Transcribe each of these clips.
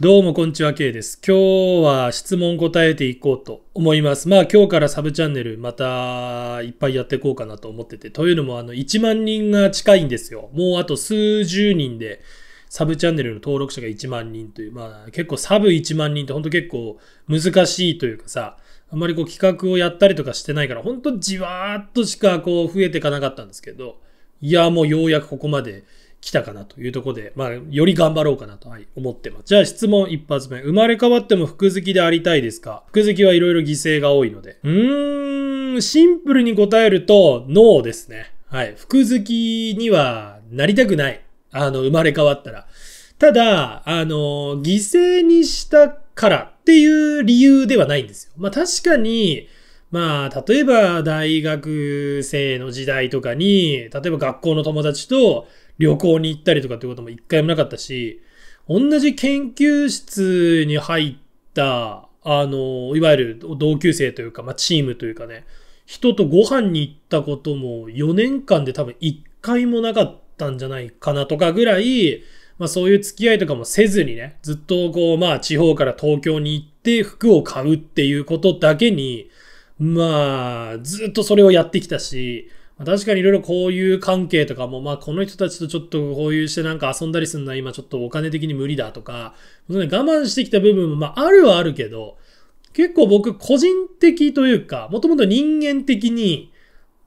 どうもこんにちは、K です。今日は質問答えていこうと思います。まあ今日からサブチャンネルまたいっぱいやっていこうかなと思ってて。というのもあの1万人が近いんですよ。もうあと数十人でサブチャンネルの登録者が1万人という、まあ結構サブ1万人ってほんと結構難しいというかさ、あんまりこう企画をやったりとかしてないから、ほんとじわーっとしかこう増えていかなかったんですけど、いやもうようやくここまで来たかなというところで、まあ、より頑張ろうかなと、はい、思ってます。じゃあ質問一発目。生まれ変わっても服好きでありたいですか服好きはいろいろ犠牲が多いので。うーん、シンプルに答えると、ノーですね。はい。服好きにはなりたくない。あの、生まれ変わったら。ただ、あの、犠牲にしたからっていう理由ではないんですよ。まあ確かに、まあ、例えば大学生の時代とかに、例えば学校の友達と旅行に行ったりとかってことも一回もなかったし、同じ研究室に入った、あの、いわゆる同級生というか、まあ、チームというかね、人とご飯に行ったことも4年間で多分1回もなかったんじゃないかなとかぐらい、まあ、そういう付き合いとかもせずにね、ずっとこう、まあ地方から東京に行って服を買うっていうことだけに、まあ、ずっとそれをやってきたし、確かにいろいろこういう関係とかも、まあこの人たちとちょっとこういうしてなんか遊んだりするのは今ちょっとお金的に無理だとか、我慢してきた部分もまああるはあるけど、結構僕個人的というか、もともと人間的に、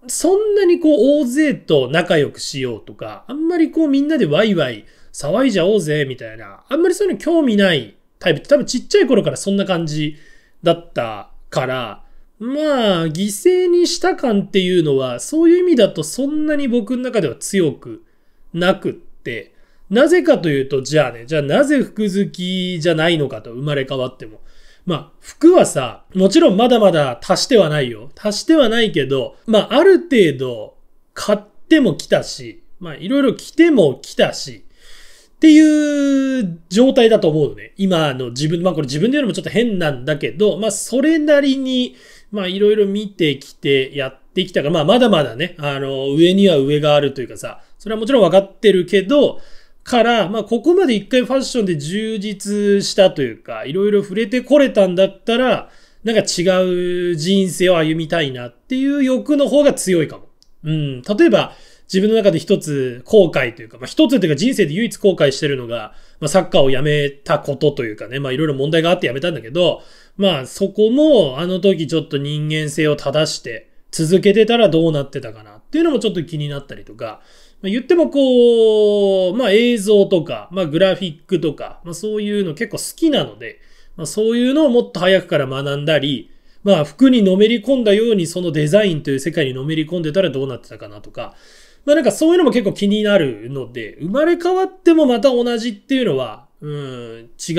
そんなにこう大勢と仲良くしようとか、あんまりこうみんなでワイワイ騒いじゃおうぜみたいな、あんまりそういうの興味ないタイプって多分ちっちゃい頃からそんな感じだったから、まあ、犠牲にした感っていうのは、そういう意味だとそんなに僕の中では強くなくって、なぜかというと、じゃあね、じゃあなぜ服好きじゃないのかと、生まれ変わっても。まあ、服はさ、もちろんまだまだ足してはないよ。足してはないけど、まあ、ある程度、買っても来たし、まあ、いろいろ着ても来たし、っていう状態だと思うのね。今の自分、まあこれ自分で言うのもちょっと変なんだけど、まあそれなりにまあいろいろ見てきてやってきたが、まあまだまだね、あの、上には上があるというかさ、それはもちろん分かってるけど、から、まあここまで一回ファッションで充実したというか、いろいろ触れてこれたんだったら、なんか違う人生を歩みたいなっていう欲の方が強いかも。うん。例えば、自分の中で一つ後悔というか、まあ、一つというか人生で唯一後悔してるのが、まあ、サッカーをやめたことというかね、まあ、いろいろ問題があってやめたんだけど、まあ、そこも、あの時ちょっと人間性を正して、続けてたらどうなってたかなっていうのもちょっと気になったりとか、まあ、言ってもこう、まあ、映像とか、まあ、グラフィックとか、まあ、そういうの結構好きなので、まあ、そういうのをもっと早くから学んだり、まあ、服にのめり込んだようにそのデザインという世界にのめり込んでたらどうなってたかなとか、まあなんかそういうのも結構気になるので、生まれ変わってもまた同じっていうのは、うん、違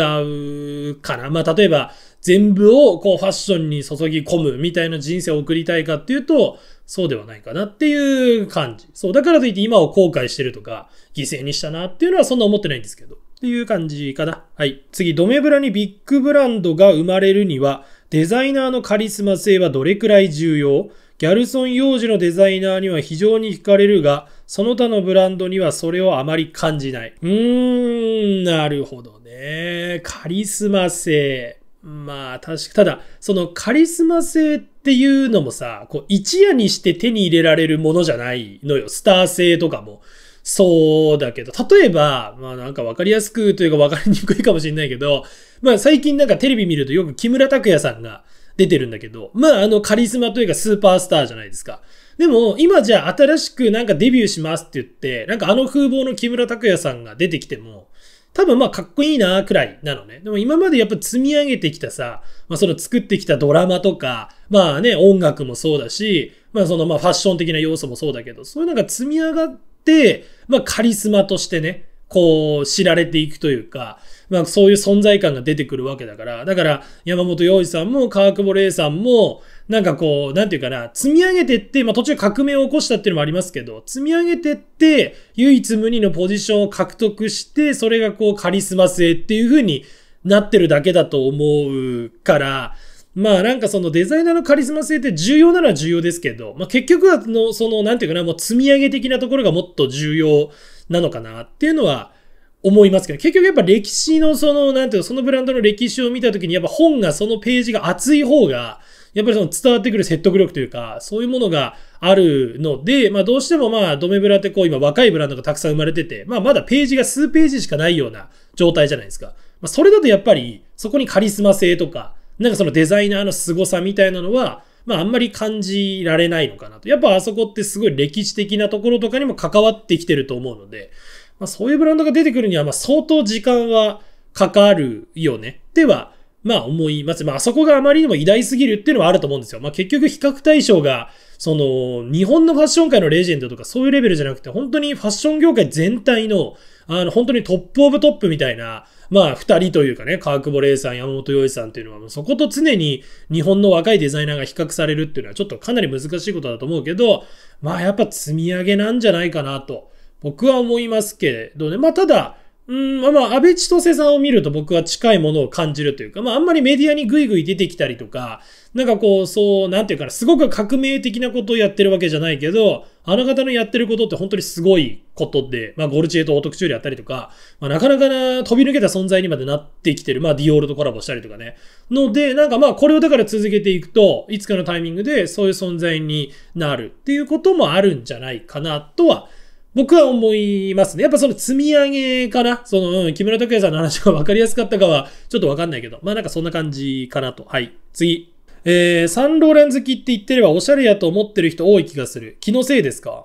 うかな。まあ例えば、全部をこうファッションに注ぎ込むみたいな人生を送りたいかっていうと、そうではないかなっていう感じ。そう。だからといって今を後悔してるとか、犠牲にしたなっていうのはそんな思ってないんですけど。っていう感じかな。はい。次、ドメブラにビッグブランドが生まれるには、デザイナーのカリスマ性はどれくらい重要ギャルソン幼児のデザイナーには非常に惹かれるが、その他のブランドにはそれをあまり感じない。うーん、なるほどね。カリスマ性。まあ、確か、ただ、そのカリスマ性っていうのもさ、こう、一夜にして手に入れられるものじゃないのよ。スター性とかも。そうだけど、例えば、まあなんかわかりやすくというかわかりにくいかもしれないけど、まあ最近なんかテレビ見るとよく木村拓哉さんが、出てるんだけど、まあ、あの、カリスマというかスーパースターじゃないですか。でも、今じゃあ新しくなんかデビューしますって言って、なんかあの風貌の木村拓哉さんが出てきても、多分まあかっこいいなくらいなのね。でも今までやっぱ積み上げてきたさ、まあその作ってきたドラマとか、まあね、音楽もそうだし、まあそのまあファッション的な要素もそうだけど、そういうのが積み上がって、まあカリスマとしてね、こう知られていくというか、まあ、そういう存在感が出てくるわけだから、だから山本洋二さんも川久保玲さんも、なんかこう、なんていうかな、積み上げてって、まあ、途中革命を起こしたっていうのもありますけど、積み上げてって、唯一無二のポジションを獲得して、それがこう、カリスマ性っていう風になってるだけだと思うから、まあなんかそのデザイナーのカリスマ性って重要なのは重要ですけど、まあ結局はのそのなんていうかな、もう積み上げ的なところがもっと重要なのかなっていうのは思いますけど、結局やっぱ歴史のその、なんていうか、そのブランドの歴史を見たときに、やっぱ本が、そのページが厚い方が、やっぱりその伝わってくる説得力というか、そういうものがあるので、まあどうしてもまあドメブラってこう今若いブランドがたくさん生まれてて、まあまだページが数ページしかないような状態じゃないですか。まあそれだとやっぱりそこにカリスマ性とか、なんかそのデザイナーの凄さみたいなのは、まああんまり感じられないのかなと。やっぱあそこってすごい歴史的なところとかにも関わってきてると思うので、まあ、そういうブランドが出てくるには、まあ、相当時間はかかるよね。では、まあ思います。まあ、あそこがあまりにも偉大すぎるっていうのはあると思うんですよ。まあ、結局比較対象が、その、日本のファッション界のレジェンドとかそういうレベルじゃなくて、本当にファッション業界全体の、あの、本当にトップオブトップみたいな、まあ、二人というかね、川久保玲さん、山本洋一さんっていうのは、もうそこと常に日本の若いデザイナーが比較されるっていうのは、ちょっとかなり難しいことだと思うけど、まあ、やっぱ積み上げなんじゃないかなと。僕は思いますけどね。まあ、ただ、うん、まあ、安倍千歳さんを見ると僕は近いものを感じるというか、まあ、あんまりメディアにグイグイ出てきたりとか、なんかこう、そう、なんていうかな、すごく革命的なことをやってるわけじゃないけど、あの方のやってることって本当にすごいことで、まあ、ゴルチエとオートクチュールやったりとか、まあ、なかなかな飛び抜けた存在にまでなってきてる、まあ、ディオールとコラボしたりとかね。ので、なんかまあ、これをだから続けていくと、いつかのタイミングでそういう存在になるっていうこともあるんじゃないかなとは、僕は思いますね。やっぱその積み上げかなその、うん、木村拓哉さんの話が分かりやすかったかは、ちょっと分かんないけど。まあなんかそんな感じかなと。はい。次。えー、サンローラン好きって言ってればおしゃれやと思ってる人多い気がする。気のせいですか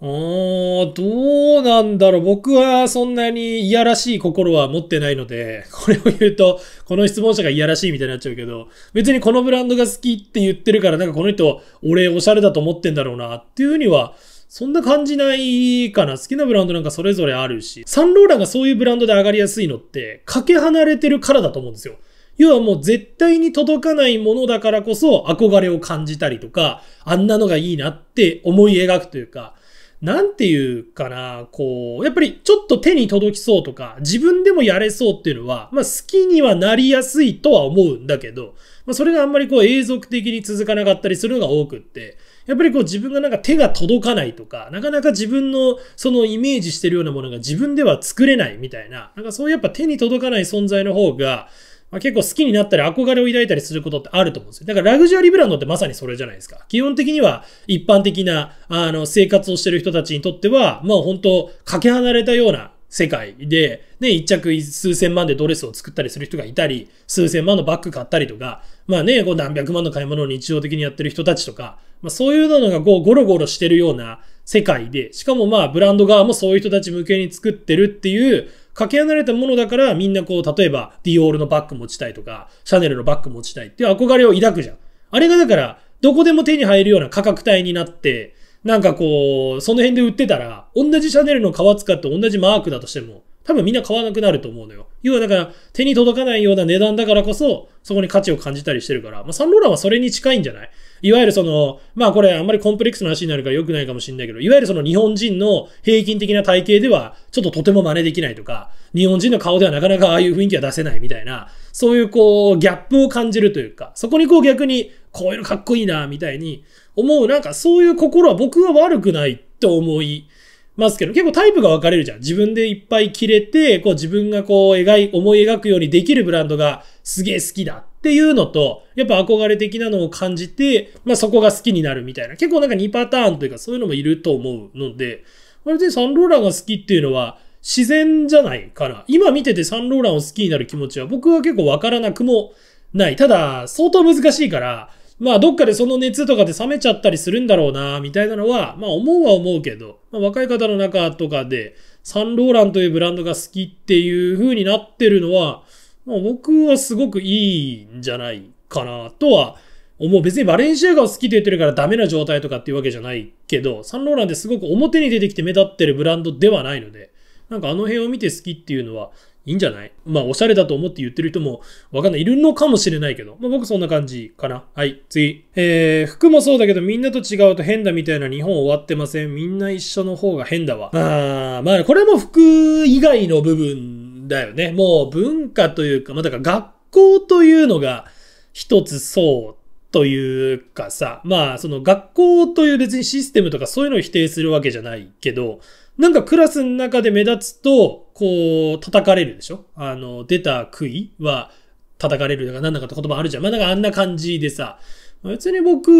うーん、どうなんだろう。僕はそんなにいやらしい心は持ってないので、これを言うと、この質問者がいやらしいみたいになっちゃうけど、別にこのブランドが好きって言ってるから、なんかこの人、俺おしゃれだと思ってんだろうな、っていうふうには、そんな感じないかな。好きなブランドなんかそれぞれあるし、サンローランがそういうブランドで上がりやすいのって、かけ離れてるからだと思うんですよ。要はもう絶対に届かないものだからこそ憧れを感じたりとか、あんなのがいいなって思い描くというか、なんていうかな、こう、やっぱりちょっと手に届きそうとか、自分でもやれそうっていうのは、まあ好きにはなりやすいとは思うんだけど、まあそれがあんまりこう永続的に続かなかったりするのが多くって、やっぱりこう自分がなんか手が届かないとか、なかなか自分のそのイメージしてるようなものが自分では作れないみたいな、なんかそういうやっぱ手に届かない存在の方が、ま結構好きになったり憧れを抱いたりすることってあると思うんですよ。だからラグジュアリーブランドってまさにそれじゃないですか。基本的には一般的なあの生活をしてる人たちにとっては、もう本当かけ離れたような世界で、ね、一着数千万でドレスを作ったりする人がいたり、数千万のバッグ買ったりとか、まあね、こう何百万の買い物を日常的にやってる人たちとか、まあ、そういうのがゴロゴロしてるような世界で、しかもまあブランド側もそういう人たち向けに作ってるっていう、かけ離れたものだからみんなこう、例えばディオールのバッグ持ちたいとか、シャネルのバッグ持ちたいっていう憧れを抱くじゃん。あれがだから、どこでも手に入るような価格帯になって、なんかこう、その辺で売ってたら、同じシャネルの皮使って同じマークだとしても、多分みんな買わなくなると思うのよ。要はだから、手に届かないような値段だからこそ、そこに価値を感じたりしてるから、まあ、サンローランはそれに近いんじゃないいわゆるその、まあこれあんまりコンプレックスな話になるから良くないかもしれないけど、いわゆるその日本人の平均的な体型では、ちょっととても真似できないとか、日本人の顔ではなかなかああいう雰囲気は出せないみたいな、そういうこう、ギャップを感じるというか、そこにこう逆に、こういうのかっこいいな、みたいに思う、なんかそういう心は僕は悪くないと思い、ますけど、結構タイプが分かれるじゃん。自分でいっぱい着れて、こう自分がこう描い、思い描くようにできるブランドがすげえ好きだっていうのと、やっぱ憧れ的なのを感じて、まあそこが好きになるみたいな。結構なんか2パターンというかそういうのもいると思うので、るでサンローランが好きっていうのは自然じゃないから、今見ててサンローランを好きになる気持ちは僕は結構わからなくもない。ただ、相当難しいから、まあどっかでその熱とかで冷めちゃったりするんだろうな、みたいなのは、まあ思うは思うけど、まあ、若い方の中とかで、サンローランというブランドが好きっていう風になってるのは、ま僕はすごくいいんじゃないかなとは思う。別にバレンシアガを好きと言ってるからダメな状態とかっていうわけじゃないけど、サンローランってすごく表に出てきて目立ってるブランドではないので、なんかあの辺を見て好きっていうのはいいんじゃないまあ、おしゃれだと思って言ってる人もわかんない。いるのかもしれないけど。まあ、僕そんな感じかな。はい、次。えー、服もそうだけど、みんなと違うと変だみたいな日本終わってません。みんな一緒の方が変だわ。あー、まあ、これも服以外の部分だよね。もう文化というか、まあ、だから学校というのが一つそうというかさ、まあその学校という別にシステムとかそういうのを否定するわけじゃないけど、なんかクラスの中で目立つと、こう、叩かれるでしょあの、出た杭は叩かれるとか何だかって言葉あるじゃん。まあだからあんな感じでさ、別に僕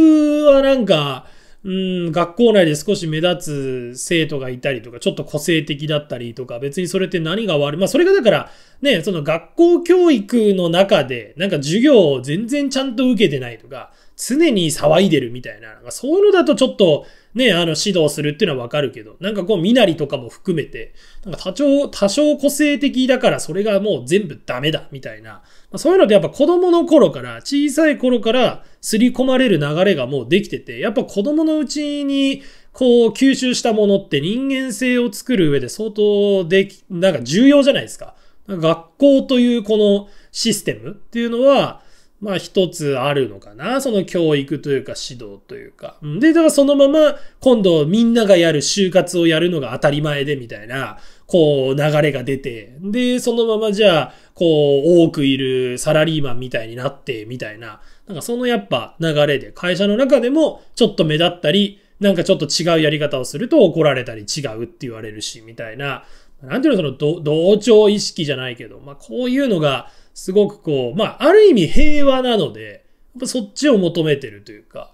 はなんか、うん、学校内で少し目立つ生徒がいたりとか、ちょっと個性的だったりとか、別にそれって何が悪い。まあ、それがだから、ね、その学校教育の中で、なんか授業を全然ちゃんと受けてないとか、常に騒いでるみたいな、そういうのだとちょっと、ね、あの、指導するっていうのはわかるけど、なんかこう、身なりとかも含めて、なんか多少、多少個性的だからそれがもう全部ダメだ、みたいな。まあ、そういうのってやっぱ子供の頃から、小さい頃から刷り込まれる流れがもうできてて、やっぱ子供のうちに、こう、吸収したものって人間性を作る上で相当でき、なんか重要じゃないですか。学校というこのシステムっていうのは、まあ一つあるのかな。その教育というか指導というか。で、だからそのまま今度みんながやる就活をやるのが当たり前でみたいな、こう流れが出て、で、そのままじゃあ、こう多くいるサラリーマンみたいになってみたいな、なんかそのやっぱ流れで会社の中でもちょっと目立ったり、なんかちょっと違うやり方をすると怒られたり違うって言われるし、みたいな。なんていうのその同調意識じゃないけど、まあこういうのが、すごくこう、まあ、ある意味平和なので、やっぱそっちを求めてるというか、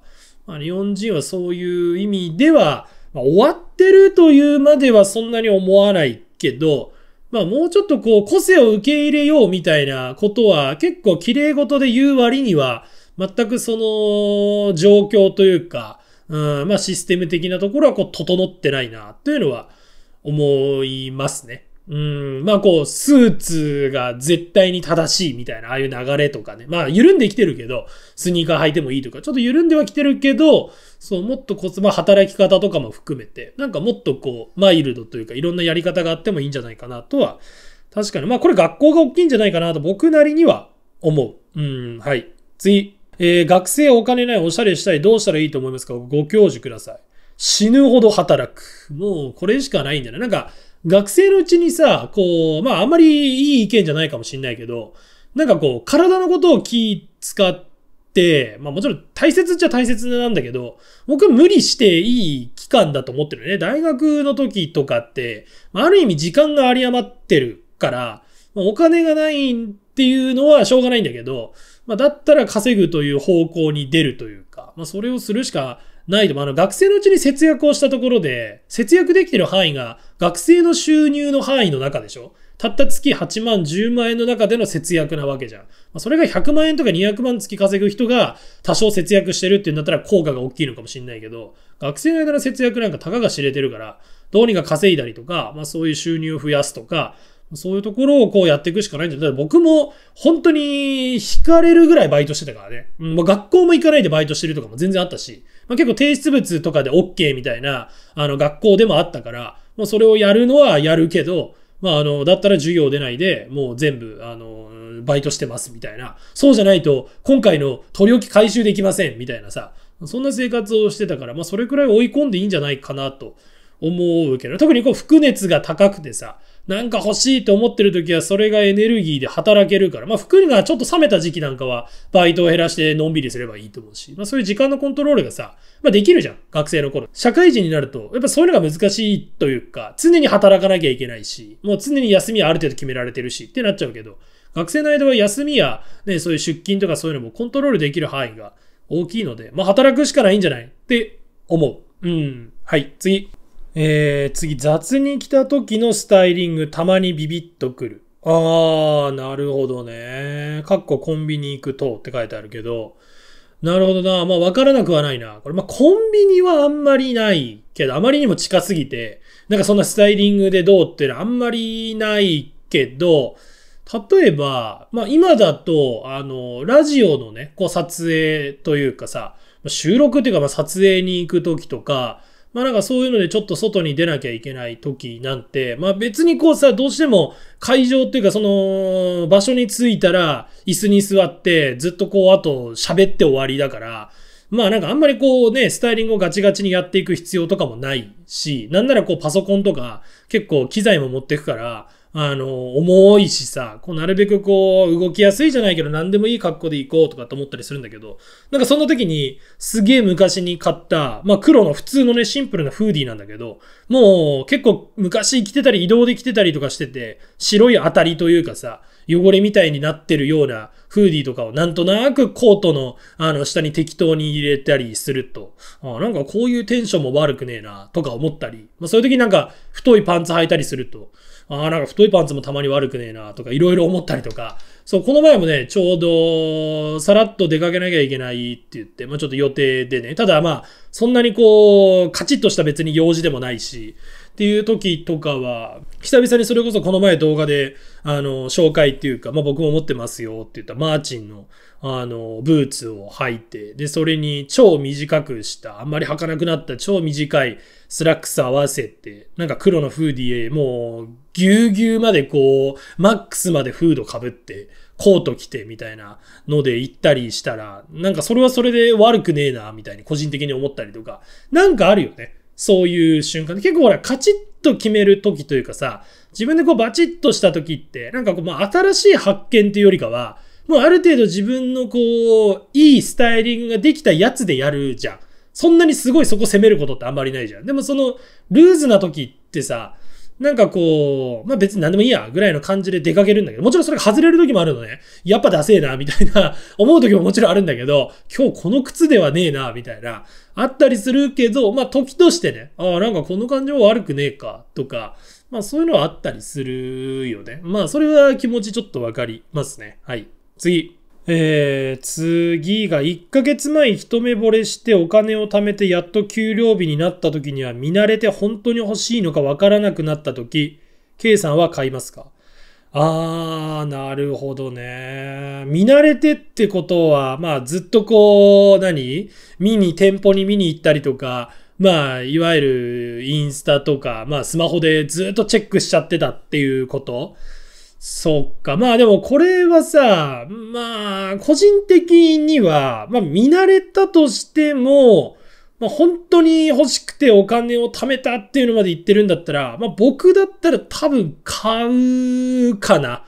まあ、日本人はそういう意味では、まあ、終わってるというまではそんなに思わないけど、まあ、もうちょっとこう、個性を受け入れようみたいなことは、結構綺麗事で言う割には、全くその、状況というか、うん、まあ、システム的なところは、こう、整ってないな、というのは、思いますね。うん、まあこう、スーツが絶対に正しいみたいな、ああいう流れとかね。まあ緩んできてるけど、スニーカー履いてもいいとか、ちょっと緩んではきてるけど、そう、もっとツ、まあ働き方とかも含めて、なんかもっとこう、マイルドというか、いろんなやり方があってもいいんじゃないかなとは、確かに。まあこれ学校が大きいんじゃないかなと僕なりには思う。うん、はい。次。えー、学生お金ないおしゃれしたい、どうしたらいいと思いますかご教授ください。死ぬほど働く。もうこれしかないんだないなんか、学生のうちにさ、こう、まああんまりいい意見じゃないかもしんないけど、なんかこう、体のことを気使って、まあもちろん大切っちゃ大切なんだけど、僕は無理していい期間だと思ってるね。大学の時とかって、ある意味時間が有り余ってるから、お金がないっていうのはしょうがないんだけど、まあだったら稼ぐという方向に出るというか、まあそれをするしかないと、あの、学生のうちに節約をしたところで、節約できてる範囲が学生の収入の範囲の中でしょたった月8万、10万円の中での節約なわけじゃん。まあ、それが100万円とか200万月稼ぐ人が多少節約してるってなうんだったら効果が大きいのかもしれないけど、学生の間の節約なんかたかが知れてるから、どうにか稼いだりとか、まあそういう収入を増やすとか、そういうところをこうやっていくしかないんだゃな僕も本当に惹かれるぐらいバイトしてたからね。まあ、学校も行かないでバイトしてるとかも全然あったし、まあ、結構提出物とかで OK みたいな、あの、学校でもあったから、まあ、それをやるのはやるけど、まあ、あの、だったら授業出ないで、もう全部、あの、バイトしてますみたいな。そうじゃないと、今回の取り置き回収できませんみたいなさ、そんな生活をしてたから、まあ、それくらい追い込んでいいんじゃないかなと思うけど、特にこう、腹熱が高くてさ、なんか欲しいと思ってる時はそれがエネルギーで働けるから、まあ服がちょっと冷めた時期なんかはバイトを減らしてのんびりすればいいと思うし、まあそういう時間のコントロールがさ、まあできるじゃん、学生の頃。社会人になると、やっぱそういうのが難しいというか、常に働かなきゃいけないし、もう常に休みはある程度決められてるしってなっちゃうけど、学生の間は休みや、ね、そういう出勤とかそういうのもコントロールできる範囲が大きいので、まあ働くしかないんじゃないって思う。うん。はい、次。えー、次、雑に来た時のスタイリング、たまにビビッとくる。あー、なるほどね。かっこコンビニ行くとって書いてあるけど、なるほどな。まあ、わからなくはないな。これ、まあ、コンビニはあんまりないけど、あまりにも近すぎて、なんかそんなスタイリングでどうってのはあんまりないけど、例えば、まあ、今だと、あの、ラジオのね、こう撮影というかさ、収録っていうか、まあ、撮影に行く時とか、まあなんかそういうのでちょっと外に出なきゃいけない時なんて、まあ別にこうさ、どうしても会場っていうかその場所に着いたら椅子に座ってずっとこうあと喋って終わりだから、まあなんかあんまりこうね、スタイリングをガチガチにやっていく必要とかもないし、なんならこうパソコンとか結構機材も持ってくから、あの、重いしさ、こう、なるべくこう、動きやすいじゃないけど、何でもいい格好で行こうとかと思ったりするんだけど、なんかそんな時に、すげえ昔に買った、まあ黒の普通のね、シンプルなフーディーなんだけど、もう結構昔着てたり移動で着てたりとかしてて、白い当たりというかさ、汚れみたいになってるようなフーディーとかをなんとなくコートのあの下に適当に入れたりすると、あなんかこういうテンションも悪くねえなとか思ったり、まあ、そういう時なんか太いパンツ履いたりすると、ああ、なんか太いパンツもたまに悪くねえなとか、いろいろ思ったりとか、そう、この前もね、ちょうど、さらっと出かけなきゃいけないって言って、まあちょっと予定でね、ただまあ、そんなにこう、カチッとした別に用事でもないし、っていう時とかは、久々にそれこそこの前動画で、あの、紹介っていうか、まあ、僕も持ってますよって言ったマーチンの、あの、ブーツを履いて、で、それに超短くした、あんまり履かなくなった超短いスラックス合わせて、なんか黒のフーディエ、もう、ぎゅうぎゅうまでこう、マックスまでフードかぶって、コート着てみたいなので行ったりしたら、なんかそれはそれで悪くねえな、みたいに個人的に思ったりとか、なんかあるよね。そういう瞬間で、結構ほら、カチッと決める時というかさ、自分でこうバチッとした時って、なんかこう、まあ、新しい発見っていうよりかは、もうある程度自分のこう、いいスタイリングができたやつでやるじゃん。そんなにすごいそこ攻めることってあんまりないじゃん。でもその、ルーズな時ってさ、なんかこう、まあ別に何でもいいや、ぐらいの感じで出かけるんだけど、もちろんそれが外れる時もあるのね。やっぱダセえな、みたいな、思う時ももちろんあるんだけど、今日この靴ではねえな、みたいな、あったりするけど、まあ時としてね、ああ、なんかこの感じ悪くねえか、とか、まあそういうのはあったりするよね。まあそれは気持ちちょっとわかりますね。はい。次。えー、次が1ヶ月前一目惚れしてお金を貯めてやっと給料日になった時には見慣れて本当に欲しいのかわからなくなった時、K さんは買いますかあー、なるほどね。見慣れてってことは、まあずっとこう、何見に、店舗に見に行ったりとか、まあ、いわゆるインスタとか、まあスマホでずっとチェックしちゃってたっていうことそっか。まあでもこれはさ、まあ、個人的には、まあ見慣れたとしても、まあ本当に欲しくてお金を貯めたっていうのまで言ってるんだったら、まあ僕だったら多分買うかな。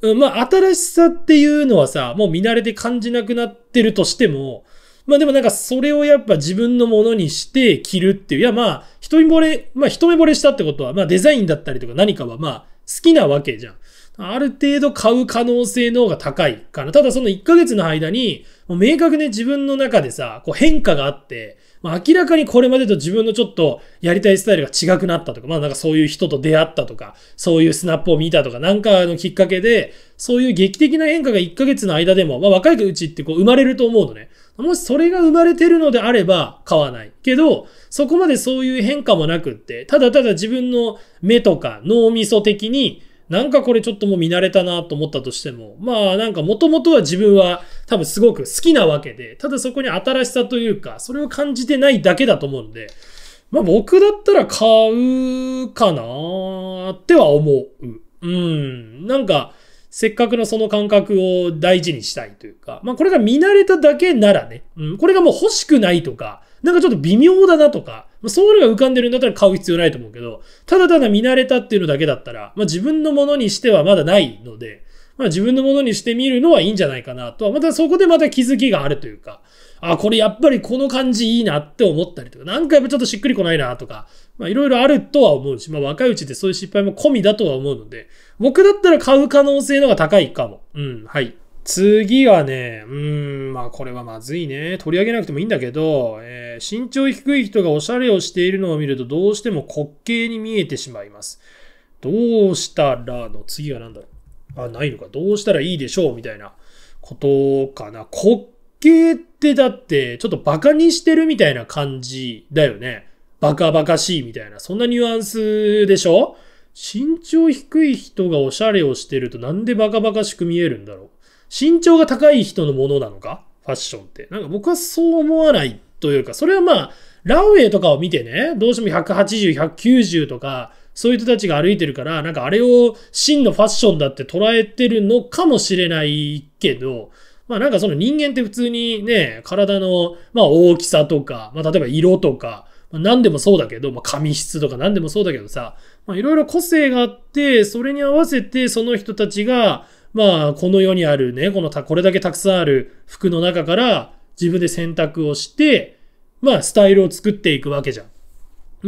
うん、まあ新しさっていうのはさ、もう見慣れて感じなくなってるとしても、まあでもなんかそれをやっぱ自分のものにして着るっていう。いやまあ、一目惚れ、まあ一目惚れしたってことは、まあデザインだったりとか何かはまあ好きなわけじゃん。ある程度買う可能性の方が高いかな。ただその1ヶ月の間に、もう明確に自分の中でさ、こう変化があって、ま明らかにこれまでと自分のちょっとやりたいスタイルが違くなったとか、まあなんかそういう人と出会ったとか、そういうスナップを見たとか、なんかのきっかけで、そういう劇的な変化が1ヶ月の間でも、まあ若いうちってこう生まれると思うのね。もしそれが生まれてるのであれば買わない。けど、そこまでそういう変化もなくって、ただただ自分の目とか脳みそ的になんかこれちょっともう見慣れたなと思ったとしても、まあなんかもともとは自分は多分すごく好きなわけで、ただそこに新しさというか、それを感じてないだけだと思うんで、まあ僕だったら買うかなっては思う。うん。なんか、せっかくのその感覚を大事にしたいというか、まあこれが見慣れただけならね、うん、これがもう欲しくないとか、なんかちょっと微妙だなとか、そういうのが浮かんでるんだったら買う必要ないと思うけど、ただただ見慣れたっていうのだけだったら、まあ、自分のものにしてはまだないので、まあ、自分のものにしてみるのはいいんじゃないかなとは、またそこでまた気づきがあるというか、あ、これやっぱりこの感じいいなって思ったりとか、なんかやっぱちょっとしっくりこないなとか、まあいろいろあるとは思うし、まあ若いうちでそういう失敗も込みだとは思うので、僕だったら買う可能性の方が高いかも。うん、はい。次はね、うん、まあこれはまずいね。取り上げなくてもいいんだけど、えー、身長低い人がおしゃれをしているのを見るとどうしても滑稽に見えてしまいます。どうしたらの次は何だろう。あ、ないのか。どうしたらいいでしょうみたいなことかな。滑稽ってだってちょっとバカにしてるみたいな感じだよね。バカバカしいみたいな。そんなニュアンスでしょ身長低い人がおしゃれをしてるとなんでバカバカしく見えるんだろう身長が高い人のものなのかファッションって。なんか僕はそう思わないというか、それはまあ、ランウェイとかを見てね、どうしても180、190とか、そういう人たちが歩いてるから、なんかあれを真のファッションだって捉えてるのかもしれないけど、まあなんかその人間って普通にね、体のま大きさとか、まあ例えば色とか、まあ、何でもそうだけど、まあ髪質とか何でもそうだけどさ、まあいろいろ個性があって、それに合わせてその人たちがまあ、この世にあるね、このた、これだけたくさんある服の中から自分で選択をして、まあ、スタイルを作っていくわけじゃ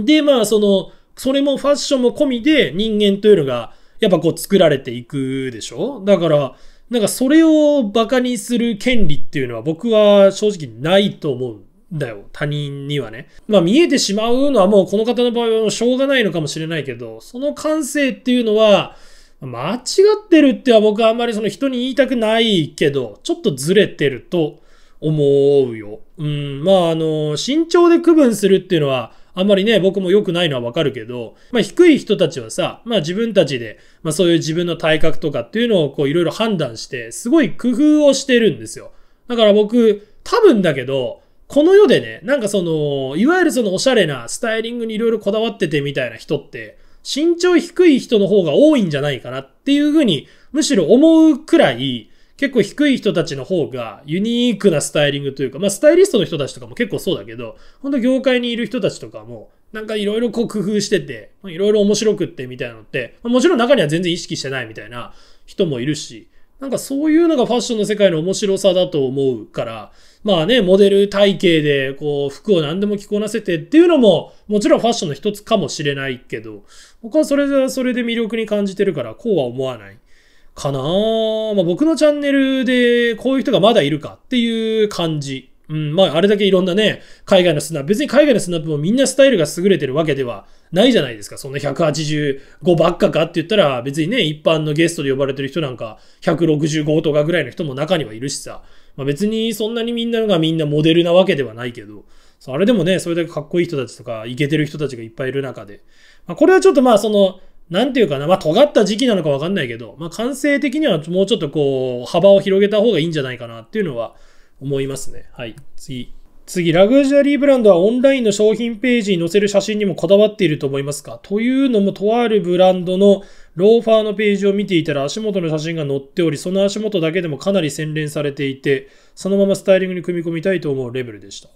ん。で、まあ、その、それもファッションも込みで人間というのが、やっぱこう作られていくでしょだから、なんかそれを馬鹿にする権利っていうのは僕は正直ないと思うんだよ。他人にはね。まあ見えてしまうのはもうこの方の場合はしょうがないのかもしれないけど、その感性っていうのは、間違ってるっては僕はあんまりその人に言いたくないけど、ちょっとずれてると思うよ。うん、まああの、身長で区分するっていうのは、あんまりね、僕も良くないのはわかるけど、まあ低い人たちはさ、まあ自分たちで、まあそういう自分の体格とかっていうのをこういろいろ判断して、すごい工夫をしてるんですよ。だから僕、多分だけど、この世でね、なんかその、いわゆるそのおしゃれなスタイリングにいろいろこだわっててみたいな人って、身長低い人の方が多いんじゃないかなっていうふうに、むしろ思うくらい、結構低い人たちの方がユニークなスタイリングというか、まあスタイリストの人たちとかも結構そうだけど、ほんと業界にいる人たちとかも、なんかいろいろこう工夫してて、いろいろ面白くってみたいなのって、もちろん中には全然意識してないみたいな人もいるし、なんかそういうのがファッションの世界の面白さだと思うから、まあね、モデル体型で、こう、服を何でも着こなせてっていうのも、もちろんファッションの一つかもしれないけど、僕はそれで、それで魅力に感じてるから、こうは思わない。かなまあ僕のチャンネルで、こういう人がまだいるかっていう感じ。うん、まああれだけいろんなね、海外のスナップ、別に海外のスナップもみんなスタイルが優れてるわけではないじゃないですか。そんな185ばっかかって言ったら、別にね、一般のゲストで呼ばれてる人なんか、165とかぐらいの人も中にはいるしさ。まあ、別にそんなにみんながみんなモデルなわけではないけど、それでもね、それだけかっこいい人たちとか、イケてる人たちがいっぱいいる中で、まあ、これはちょっとまあその、なんていうかな、まあ、尖った時期なのかわかんないけど、まあ、完成的にはもうちょっとこう、幅を広げた方がいいんじゃないかなっていうのは思いますね。はい、次。次、ラグジュアリーブランドはオンラインの商品ページに載せる写真にもこだわっていると思いますかというのも、とあるブランドのローファーのページを見ていたら足元の写真が載っており、その足元だけでもかなり洗練されていて、そのままスタイリングに組み込みたいと思うレベルでした。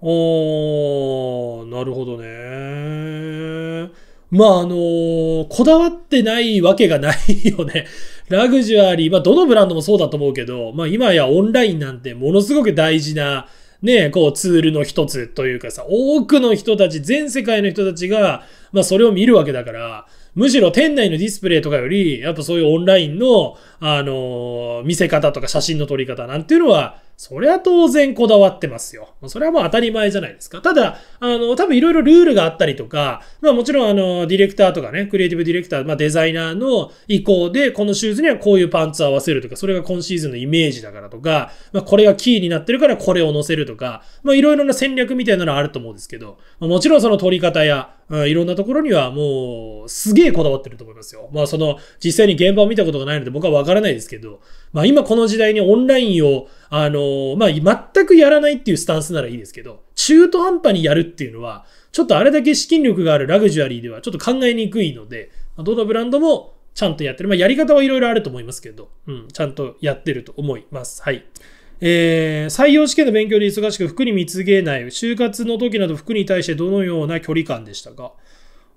おー、なるほどね。まあ、あのー、こだわってないわけがないよね。ラグジュアリー、まあ、どのブランドもそうだと思うけど、まあ、今やオンラインなんてものすごく大事な、ね、こうツールの一つというかさ、多くの人たち、全世界の人たちが、まあ、それを見るわけだから、むしろ店内のディスプレイとかより、やっぱそういうオンラインの、あの、見せ方とか写真の撮り方なんていうのは、そりゃ当然こだわってますよ。それはもう当たり前じゃないですか。ただ、あの、多分いろいろルールがあったりとか、まあもちろんあの、ディレクターとかね、クリエイティブディレクター、まあデザイナーの意向で、このシューズにはこういうパンツ合わせるとか、それが今シーズンのイメージだからとか、まあこれがキーになってるからこれを載せるとか、まあいろいろな戦略みたいなのはあると思うんですけど、もちろんその撮り方や、いろんなところにはもうすげえこだわってると思いますよ。まあその実際に現場を見たことがないので僕はわからないですけど、まあ今この時代にオンラインを、あの、まあ全くやらないっていうスタンスならいいですけど、中途半端にやるっていうのは、ちょっとあれだけ資金力があるラグジュアリーではちょっと考えにくいので、どのブランドもちゃんとやってる。まあやり方はいろいろあると思いますけど、うん、ちゃんとやってると思います。はい。えー、採用試験の勉強で忙しく服に貢げない、就活の時など服に対してどのような距離感でしたか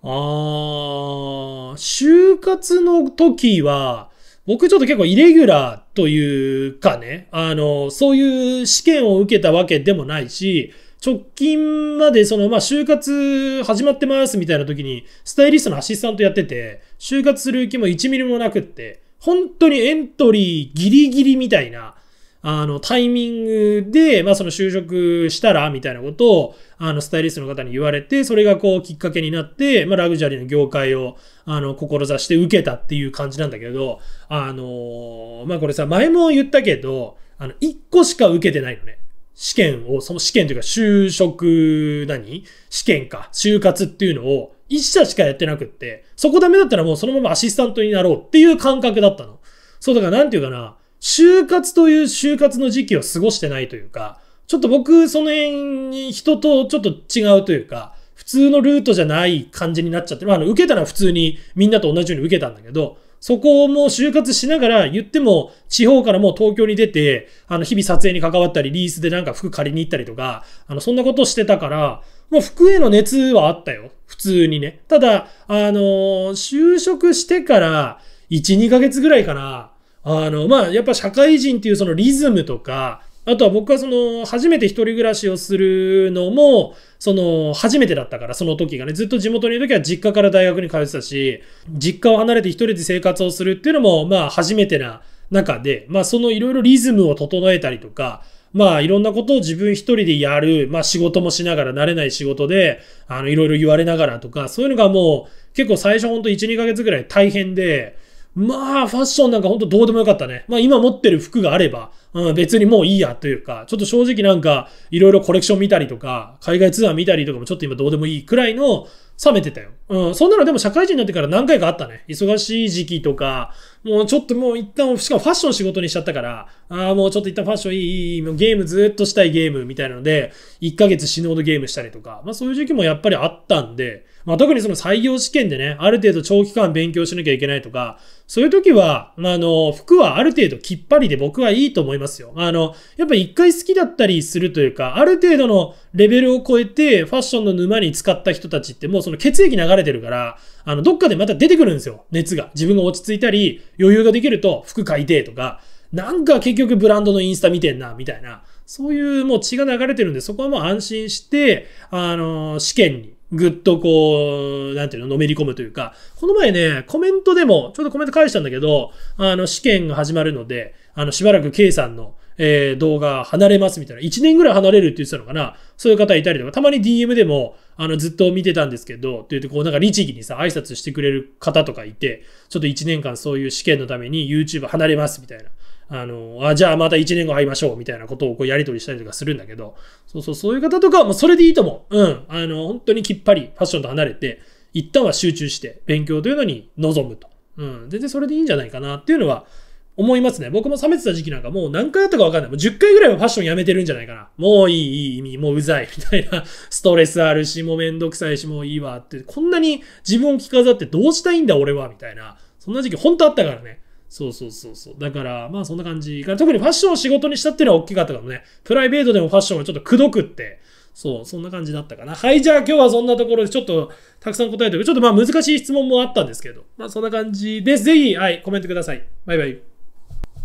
あー、就活の時は、僕ちょっと結構イレギュラーというかね、あの、そういう試験を受けたわけでもないし、直近までその、まあ、就活始まってますみたいな時に、スタイリストのアシスタントやってて、就活する気も1ミリもなくって、本当にエントリーギリギリみたいな、あの、タイミングで、まあ、その就職したら、みたいなことを、あの、スタイリストの方に言われて、それがこう、きっかけになって、まあ、ラグジュアリーの業界を、あの、志して受けたっていう感じなんだけど、あの、まあ、これさ、前も言ったけど、あの、一個しか受けてないのね。試験を、その試験というか、就職何、試験か、就活っていうのを、一社しかやってなくって、そこダメだったらもうそのままアシスタントになろうっていう感覚だったの。そうだから、なんていうかな、就活という就活の時期を過ごしてないというか、ちょっと僕、その辺に人とちょっと違うというか、普通のルートじゃない感じになっちゃって、まあ、あの、受けたら普通にみんなと同じように受けたんだけど、そこをもう就活しながら言っても地方からもう東京に出て、あの、日々撮影に関わったり、リースでなんか服借りに行ったりとか、あの、そんなことしてたから、もう服への熱はあったよ。普通にね。ただ、あの就職してから1、2ヶ月ぐらいかな、あの、まあ、やっぱ社会人っていうそのリズムとか、あとは僕はその、初めて一人暮らしをするのも、その、初めてだったから、その時がね、ずっと地元にいる時は実家から大学に通ってたし、実家を離れて一人で生活をするっていうのも、まあ、初めてな中で、まあ、そのいろいろリズムを整えたりとか、まあ、いろんなことを自分一人でやる、まあ、仕事もしながら、慣れない仕事で、あの、いろいろ言われながらとか、そういうのがもう、結構最初ほんと1、2ヶ月ぐらい大変で、まあ、ファッションなんかほんとどうでもよかったね。まあ、今持ってる服があれば、うん、別にもういいやというか、ちょっと正直なんか、いろいろコレクション見たりとか、海外ツアー見たりとかもちょっと今どうでもいいくらいの、冷めてたよ。うん、そんなのでも社会人になってから何回かあったね。忙しい時期とか、もうちょっともう一旦、しかもファッション仕事にしちゃったから、ああ、もうちょっと一旦ファッションいい、いい、もうゲームずっとしたいゲームみたいなので、1ヶ月死ぬほどゲームしたりとか、まあそういう時期もやっぱりあったんで、まあ特にその採用試験でね、ある程度長期間勉強しなきゃいけないとか、そういう時は、まあ、あの、服はある程度きっぱりで僕はいいと思いますよ。あの、やっぱ一回好きだったりするというか、ある程度のレベルを超えてファッションの沼に使った人たちってもうその血液流れれてるから、あの、どっかでまた出てくるんですよ、熱が。自分が落ち着いたり、余裕ができると、服買いてとか、なんか結局ブランドのインスタ見てんな、みたいな。そういうもう血が流れてるんで、そこはもう安心して、あの、試験にぐっとこう、なんていうの、のめり込むというか、この前ね、コメントでも、ちょっとコメント返したんだけど、あの、試験が始まるので、あの、しばらく K さんの、えー、動画離れますみたいな、1年ぐらい離れるって言ってたのかな、そういう方いたりとか、たまに DM でも、あの、ずっと見てたんですけど、って言って、こうなんか律儀にさ、挨拶してくれる方とかいて、ちょっと1年間そういう試験のために YouTube 離れますみたいな。あの、あ、じゃあまた1年後会いましょうみたいなことをこうやり取りしたりとかするんだけど、そうそう、そういう方とかはもうそれでいいと思う。うん。あの、本当にきっぱりファッションと離れて、一旦は集中して勉強というのに臨むと。うん。全然それでいいんじゃないかなっていうのは、思いますね。僕も冷めてた時期なんかもう何回やったかわかんない。もう10回ぐらいはファッションやめてるんじゃないかな。もういい、いい意味、もううざい、みたいな。ストレスあるし、もうめんどくさいし、もういいわって。こんなに自分を着飾ってどうしたいんだ俺は、みたいな。そんな時期本当あったからね。そうそうそうそう。だから、まあそんな感じ。特にファッションを仕事にしたっていうのは大きかったかもね。プライベートでもファッションをちょっとくどくって。そう、そんな感じだったかな。はい、じゃあ今日はそんなところでちょっとたくさん答えておく。ちょっとまあ難しい質問もあったんですけど、まあそんな感じです。ぜひ、はい、コメントください。バイバイ。